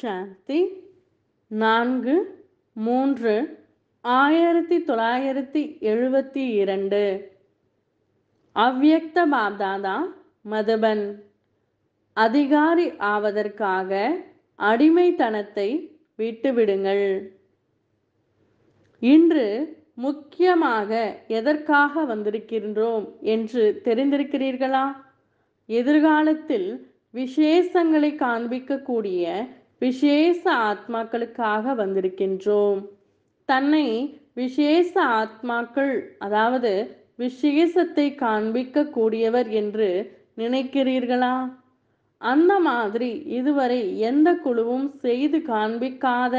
சக்தி நான்கு மூன்று ஆயிரத்தி தொள்ளாயிரத்தி எழுபத்தி இரண்டு அவ்வியக்த பாப்தாதா மதுபன் அதிகாரி ஆவதற்காக அடிமைத்தனத்தை விட்டுவிடுங்கள் இன்று முக்கியமாக எதற்காக வந்திருக்கின்றோம் என்று தெரிந்திருக்கிறீர்களா எதிர்காலத்தில் விசேஷங்களை காண்பிக்கக்கூடிய விசேஷ ஆத்மாக்களுக்காக வந்திருக்கின்றோம் தன்னை விசேஷ ஆத்மாக்கள் அதாவது விசேஷத்தை காண்பிக்க கூடியவர் என்று நினைக்கிறீர்களா அந்த மாதிரி இதுவரை எந்த குழுவும் செய்து காண்பிக்காத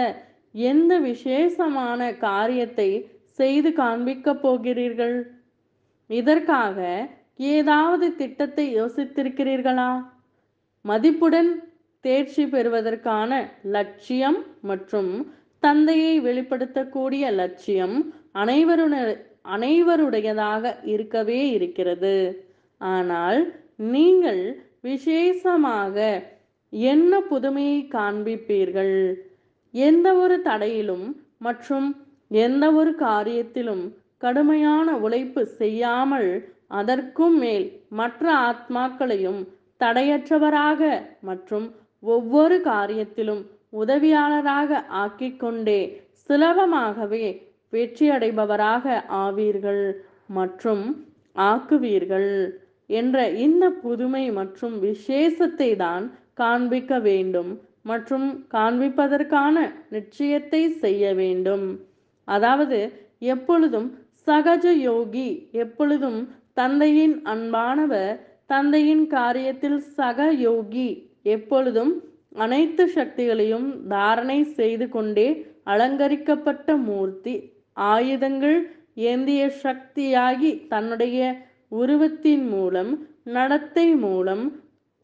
எந்த விசேஷமான காரியத்தை செய்து காண்பிக்க போகிறீர்கள் இதற்காக ஏதாவது திட்டத்தை யோசித்திருக்கிறீர்களா மதிப்புடன் தேர்ச்சி பெறுவதற்கான லட்சியம் மற்றும் தந்தையை வெளிப்படுத்தக்கூடிய லட்சியம் அனைவருடைய அனைவருடையதாக இருக்கவே இருக்கிறது ஆனால் நீங்கள் விசேஷமாக என்ன புதுமையை காண்பிப்பீர்கள் எந்த ஒரு தடையிலும் மற்றும் எந்த ஒரு காரியத்திலும் கடுமையான உழைப்பு செய்யாமல் அதற்கும் மேல் மற்ற ஆத்மாக்களையும் தடையற்றவராக மற்றும் ஒவ்வொரு காரியத்திலும் உதவியாளராக ஆக்கிக்கொண்டே சுலபமாகவே வெற்றியடைபவராக ஆவீர்கள் மற்றும் ஆக்குவீர்கள் என்ற இந்த புதுமை மற்றும் விசேஷத்தை தான் காண்பிக்க வேண்டும் மற்றும் காண்பிப்பதற்கான நிச்சயத்தை செய்ய வேண்டும் அதாவது எப்பொழுதும் சகஜ யோகி எப்பொழுதும் தந்தையின் அன்பானவர் தந்தையின் காரியத்தில் சக யோகி எப்பொழுதும் அனைத்து சக்திகளையும் தாரணை செய்து கொண்டே அலங்கரிக்கப்பட்ட மூர்த்தி ஆயுதங்கள் ஏந்திய சக்தியாகி தன்னுடைய உருவத்தின் மூலம் நடத்தை மூலம்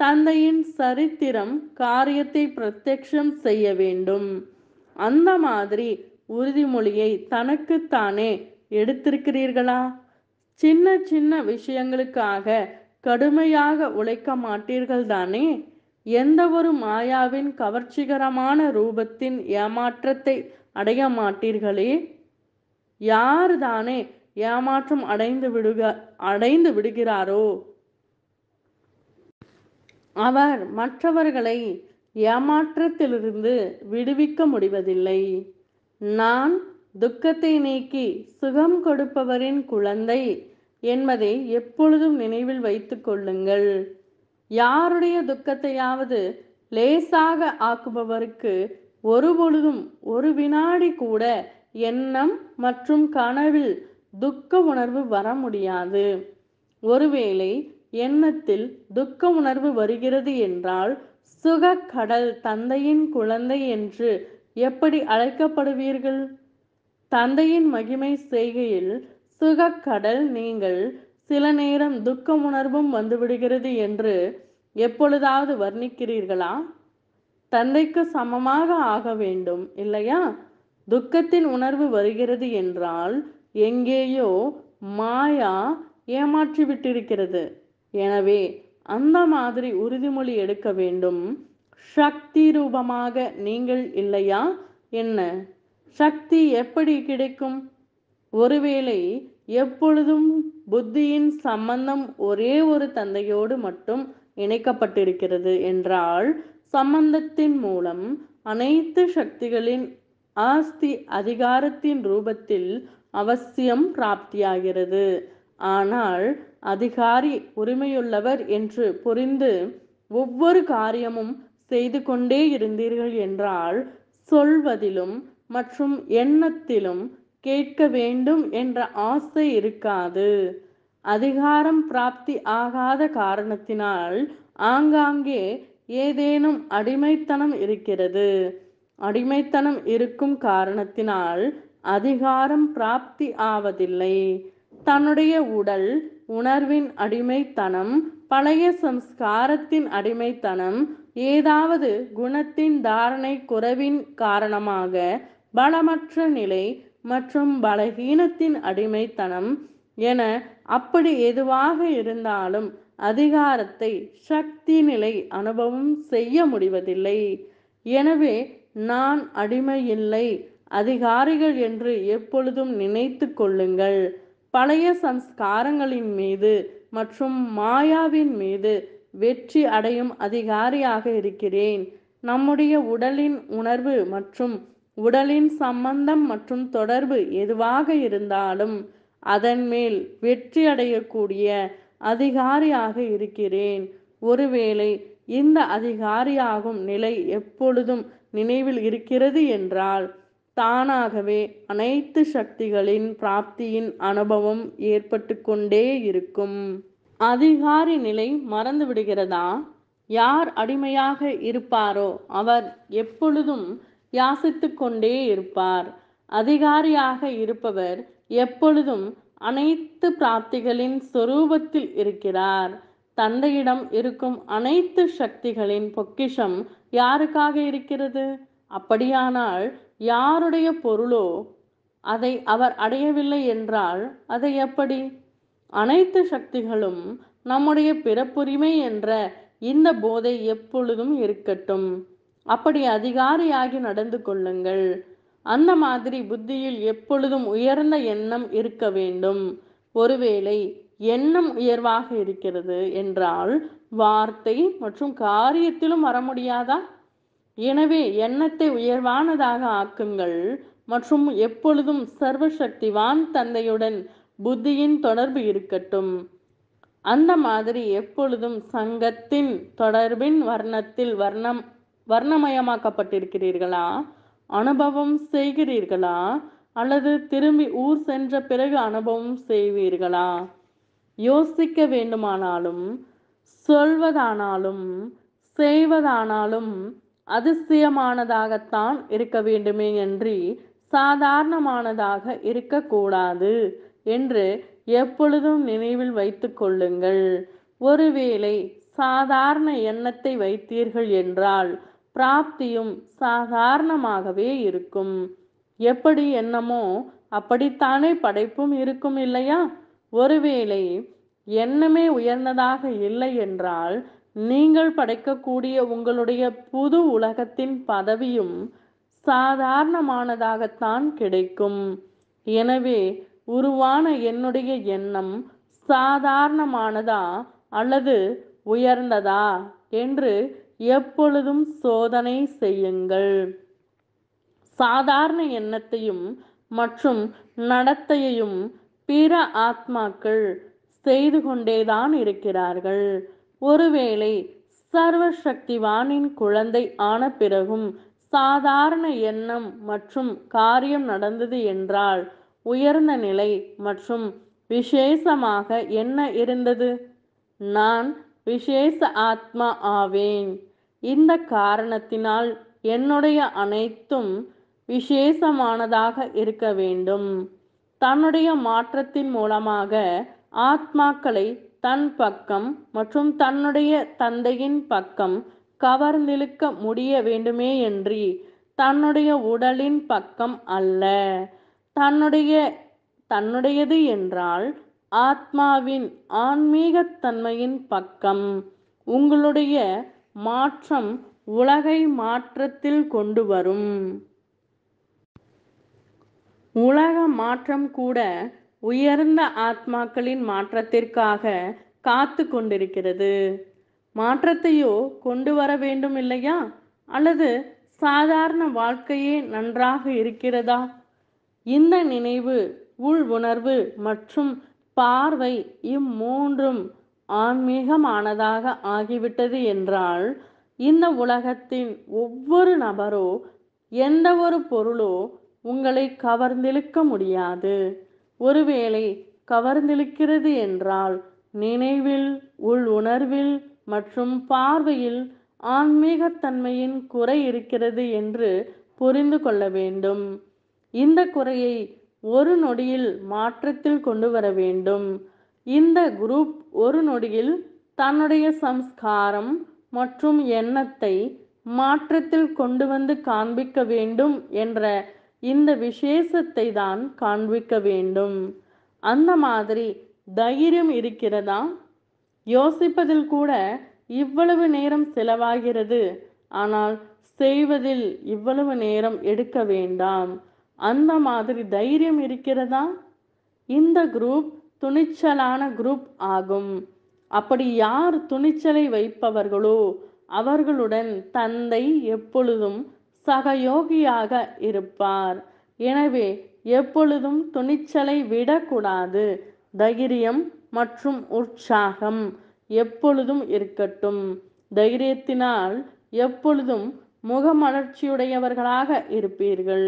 தந்தையின் சரித்திரம் காரியத்தை பிரத்யம் செய்ய வேண்டும் அந்த மாதிரி உறுதிமொழியை தனக்குத்தானே எடுத்திருக்கிறீர்களா சின்ன சின்ன விஷயங்களுக்காக கடுமையாக உழைக்க மாட்டீர்கள் தானே எந்த ஒரு மாயாவின் கவர்ச்சிகரமான ரூபத்தின் ஏமாற்றத்தை அடைய மாட்டீர்களே யார் தானே ஏமாற்றம் அடைந்து விடுக அடைந்து விடுகிறாரோ அவர் மற்றவர்களை ஏமாற்றத்திலிருந்து விடுவிக்க முடிவதில்லை நான் துக்கத்தை நீக்கி சுகம் கொடுப்பவரின் குழந்தை என்பதை எப்பொழுதும் நினைவில் வைத்துக் கொள்ளுங்கள் யாருடைய துக்கத்தையாவது லேசாக ஆக்குபவருக்கு ஒருபொழுதும் ஒரு வினாடி கூட எண்ணம் மற்றும் கனவில் துக்க உணர்வு வர முடியாது ஒருவேளை எண்ணத்தில் துக்க உணர்வு வருகிறது என்றால் சுக கடல் தந்தையின் குழந்தை என்று எப்படி அழைக்கப்படுவீர்கள் தந்தையின் மகிமை செய்கையில் சுக கடல் நீங்கள் சில நேரம் துக்க உணர்வும் வந்துவிடுகிறது என்று எப்பொழுதாவது வர்ணிக்கிறீர்களா தந்தைக்கு சமமாக ஆக வேண்டும் இல்லையா துக்கத்தின் உணர்வு வருகிறது என்றால் எங்கேயோ மாயா ஏமாற்றி விட்டிருக்கிறது எனவே அந்த மாதிரி உறுதிமொழி எடுக்க வேண்டும் சக்தி ரூபமாக நீங்கள் இல்லையா என்ன சக்தி எப்படி கிடைக்கும் ஒருவேளை எப்பொழுதும் புத்தியின் சம்பந்தம் ஒரே ஒரு தந்தையோடு மட்டும் இணைக்கப்பட்டிருக்கிறது என்றால் சம்பந்தத்தின் மூலம் அனைத்து சக்திகளின் ஆஸ்தி அதிகாரத்தின் ரூபத்தில் அவசியம் பிராப்தியாகிறது ஆனால் அதிகாரி உரிமையுள்ளவர் என்று புரிந்து ஒவ்வொரு காரியமும் செய்து கொண்டே இருந்தீர்கள் என்றால் சொல்வதிலும் மற்றும் எண்ணத்திலும் கேட்க வேண்டும் என்ற ஆசை இருக்காது அதிகாரம் பிராப்தி ஆகாத காரணத்தினால் ஆங்காங்கே ஏதேனும் அடிமைத்தனம் இருக்கிறது அடிமைத்தனம் இருக்கும் காரணத்தினால் அதிகாரம் பிராப்தி ஆவதில்லை தன்னுடைய உடல் உணர்வின் அடிமைத்தனம் பழைய சம்ஸ்காரத்தின் அடிமைத்தனம் ஏதாவது குணத்தின் தாரணை குறைவின் காரணமாக பலமற்ற நிலை மற்றும் பலகீனத்தின் அடிமைத்தனம் என அப்படி எதுவாக இருந்தாலும் அதிகாரத்தை சக்தி நிலை அனுபவம் செய்ய முடிவதில்லை எனவே நான் அடிமையில்லை அதிகாரிகள் என்று எப்பொழுதும் நினைத்து கொள்ளுங்கள் பழைய சம்ஸ்காரங்களின் மீது மற்றும் மாயாவின் மீது வெற்றி அடையும் அதிகாரியாக இருக்கிறேன் நம்முடைய உடலின் உணர்வு மற்றும் உடலின் சம்பந்தம் மற்றும் தொடர்பு எதுவாக இருந்தாலும் அதன் மேல் வெற்றி அடையக்கூடிய அதிகாரியாக இருக்கிறேன் ஒருவேளை இந்த அதிகாரியாகும் நிலை எப்பொழுதும் நினைவில் இருக்கிறது என்றால் தானாகவே அனைத்து சக்திகளின் பிராப்தியின் அனுபவம் ஏற்பட்டு கொண்டே இருக்கும் அதிகாரி நிலை மறந்து விடுகிறதா யார் அடிமையாக இருப்பாரோ அவர் எப்பொழுதும் யாசித்து கொண்டே இருப்பார் அதிகாரியாக இருப்பவர் எப்பொழுதும் அனைத்து பிராப்திகளின் சொரூபத்தில் இருக்கிறார் தந்தையிடம் இருக்கும் அனைத்து சக்திகளின் பொக்கிஷம் யாருக்காக இருக்கிறது அப்படியானால் யாருடைய பொருளோ அதை அவர் அடையவில்லை என்றால் அதை எப்படி அனைத்து சக்திகளும் நம்முடைய பிறப்புரிமை என்ற இந்த போதை எப்பொழுதும் இருக்கட்டும் அப்படி அதிகாரியாகி நடந்து கொள்ளுங்கள் அந்த மாதிரி புத்தியில் எப்பொழுதும் உயர்ந்த எண்ணம் இருக்க வேண்டும் ஒருவேளை எண்ணம் உயர்வாக இருக்கிறது என்றால் வார்த்தை மற்றும் காரியத்திலும் வர முடியாதா எனவே எண்ணத்தை உயர்வானதாக ஆக்குங்கள் மற்றும் எப்பொழுதும் சர்வசக்திவான் தந்தையுடன் புத்தியின் தொடர்பு இருக்கட்டும் அந்த மாதிரி எப்பொழுதும் சங்கத்தின் தொடர்பின் வர்ணத்தில் வர்ணம் வர்ணமயமாக்கப்பட்டிருக்கிறீர்களா அனுபவம் செய்கிறீர்களா அல்லது திரும்பி ஊர் சென்ற பிறகு அனுபவம் செய்வீர்களா யோசிக்க வேண்டுமானாலும் சொல்வதானாலும் செய்வதானாலும் அதிசயமானதாகத்தான் இருக்க வேண்டுமே என்று சாதாரணமானதாக இருக்கக்கூடாது என்று எப்பொழுதும் நினைவில் வைத்து கொள்ளுங்கள் ஒருவேளை சாதாரண எண்ணத்தை வைத்தீர்கள் என்றால் பிராப்தியும் சாதாரணமாகவே இருக்கும் எப்படி என்னமோ அப்படித்தானே படைப்பும் இருக்கும் இல்லையா ஒருவேளை எண்ணமே உயர்ந்ததாக இல்லை என்றால் நீங்கள் படைக்கக்கூடிய உங்களுடைய புது உலகத்தின் பதவியும் சாதாரணமானதாகத்தான் கிடைக்கும் எனவே உருவான என்னுடைய எண்ணம் சாதாரணமானதா அல்லது உயர்ந்ததா என்று எப்பொழுதும் சோதனை செய்யுங்கள் சாதாரண எண்ணத்தையும் மற்றும் நடத்தையையும் பிற ஆத்மாக்கள் செய்து கொண்டேதான் இருக்கிறார்கள் ஒருவேளை சர்வசக்திவானின் குழந்தை ஆன பிறகும் சாதாரண எண்ணம் மற்றும் காரியம் நடந்தது என்றால் உயர்ந்த நிலை மற்றும் விசேஷமாக என்ன இருந்தது நான் விசேஷ ஆத்மா ஆவேன் இந்த காரணத்தினால் என்னுடைய அனைத்தும் விசேஷமானதாக இருக்க வேண்டும் தன்னுடைய மாற்றத்தின் மூலமாக ஆத்மாக்களை தன் பக்கம் மற்றும் தன்னுடைய தந்தையின் பக்கம் கவர்ந்திழுக்க முடிய வேண்டுமே என்று தன்னுடைய உடலின் பக்கம் அல்ல தன்னுடைய தன்னுடையது என்றால் ஆத்மாவின் ஆன்மீகத்தன்மையின் பக்கம் உங்களுடைய மாற்றம் உலகை மாற்றத்தில் கொண்டு வரும் உலக மாற்றம் கூட உயர்ந்த ஆத்மாக்களின் மாற்றத்திற்காக காத்து கொண்டிருக்கிறது மாற்றத்தையோ கொண்டு வர வேண்டும் இல்லையா அல்லது சாதாரண வாழ்க்கையே நன்றாக இருக்கிறதா இந்த நினைவு உள் உணர்வு மற்றும் பார்வை இம்மூன்றும் ஆன்மீகமானதாக ஆகிவிட்டது என்றால் இந்த உலகத்தின் ஒவ்வொரு நபரோ எந்த ஒரு பொருளோ உங்களை கவர்ந்திழுக்க முடியாது ஒருவேளை கவர்ந்திழுக்கிறது என்றால் நினைவில் உள் உணர்வில் மற்றும் பார்வையில் ஆன்மீகத்தன்மையின் குறை இருக்கிறது என்று புரிந்து கொள்ள வேண்டும் இந்த குறையை ஒரு நொடியில் மாற்றத்தில் கொண்டு வர வேண்டும் இந்த குரூப் ஒரு நொடியில் தன்னுடைய சம்ஸ்காரம் மற்றும் எண்ணத்தை மாற்றத்தில் கொண்டு வந்து காண்பிக்க வேண்டும் என்ற இந்த விசேஷத்தை தான் காண்பிக்க வேண்டும் அந்த மாதிரி தைரியம் இருக்கிறதா யோசிப்பதில் கூட இவ்வளவு நேரம் செலவாகிறது ஆனால் செய்வதில் இவ்வளவு நேரம் எடுக்க வேண்டாம் அந்த மாதிரி தைரியம் இருக்கிறதா இந்த குரூப் துணிச்சலான குரூப் ஆகும் அப்படி யார் துணிச்சலை வைப்பவர்களோ அவர்களுடன் தந்தை எப்பொழுதும் சகயோகியாக இருப்பார் எனவே எப்பொழுதும் துணிச்சலை விடக்கூடாது தைரியம் மற்றும் உற்சாகம் எப்பொழுதும் இருக்கட்டும் தைரியத்தினால் எப்பொழுதும் முகமலர்ச்சியுடையவர்களாக இருப்பீர்கள்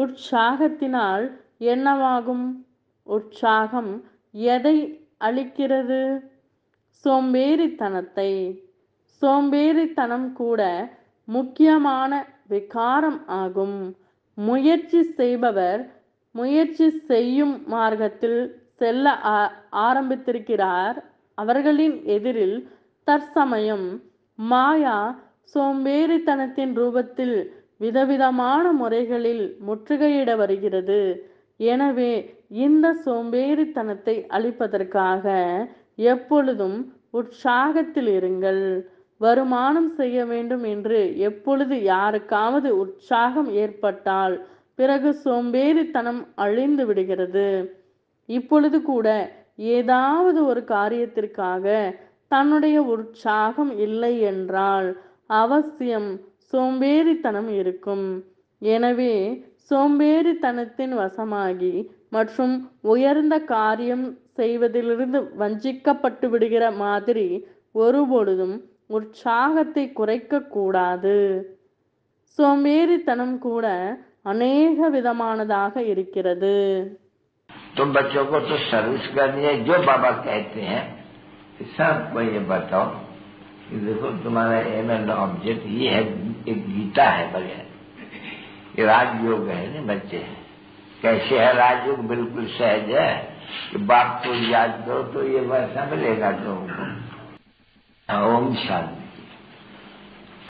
உற்சாகத்தினால் என்னவாகும் உற்சாகம் எதை அளிக்கிறது சோம்பேறித்தனத்தை சோம்பேறித்தனம் கூட முக்கியமான விகாரம் ஆகும் முயற்சி செய்பவர் முயற்சி செய்யும் மார்க்கத்தில் செல்ல ஆரம்பித்திருக்கிறார் அவர்களின் எதிரில் தற்சமயம் மாயா சோம்பேறித்தனத்தின் ரூபத்தில் விதவிதமான முறைகளில் முற்றுகையிட வருகிறது எனவே இந்த சோம்பேறித்தனத்தை அழிப்பதற்காக எப்பொழுதும் உற்சாகத்தில் இருங்கள் வருமானம் செய்ய வேண்டும் என்று எப்பொழுது யாருக்காவது உற்சாகம் ஏற்பட்டால் பிறகு சோம்பேறித்தனம் அழிந்து விடுகிறது இப்பொழுது கூட ஏதாவது ஒரு காரியத்திற்காக தன்னுடைய உற்சாகம் இல்லை என்றால் அவசியம் சோம்பேறித்தனம் இருக்கும் எனவே சோம்பேறித்தனத்தின் வசமாகி மற்றும் உயர்ந்த காரியம் செய்வதிலிருந்து வஞ்சிக்கப்பட்டு விடுகிற மாதிரி ஒருபொழுதும் உற்சாகத்தை குறைக்க கூடாது சோம்பேறித்தனம் கூட அநேக விதமானதாக இருக்கிறது तो बच्चों को तो सर्विस एक गीता है बगैर ये राजयोग है ना बच्चे हैं कैसे है राजयोग बिल्कुल सहज है कि बाप को याद दो तो ये वैसा मिलेगा लोगों हाँ, ओम शांति